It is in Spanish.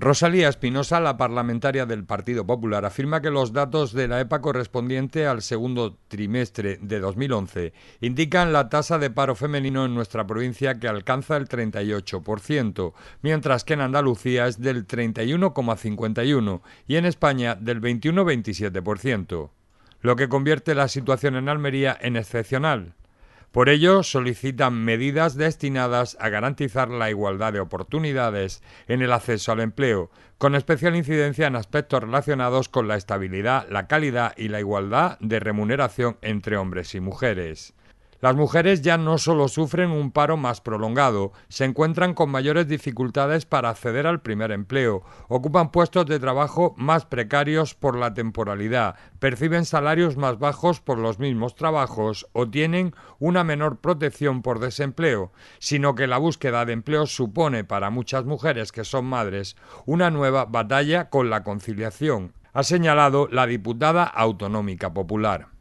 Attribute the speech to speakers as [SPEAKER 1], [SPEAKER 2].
[SPEAKER 1] Rosalía Espinosa, la parlamentaria del Partido Popular, afirma que los datos de la EPA correspondiente al segundo trimestre de 2011 indican la tasa de paro femenino en nuestra provincia que alcanza el 38%, mientras que en Andalucía es del 31,51% y en España del 21,27%, lo que convierte la situación en Almería en excepcional por ello, solicitan medidas destinadas a garantizar la igualdad de oportunidades en el acceso al empleo, con especial incidencia en aspectos relacionados con la estabilidad, la calidad y la igualdad de remuneración entre hombres y mujeres. Las mujeres ya no solo sufren un paro más prolongado, se encuentran con mayores dificultades para acceder al primer empleo, ocupan puestos de trabajo más precarios por la temporalidad, perciben salarios más bajos por los mismos trabajos o tienen una menor protección por desempleo, sino que la búsqueda de empleo supone para muchas mujeres que son madres una nueva batalla con la conciliación, ha señalado la diputada autonómica popular.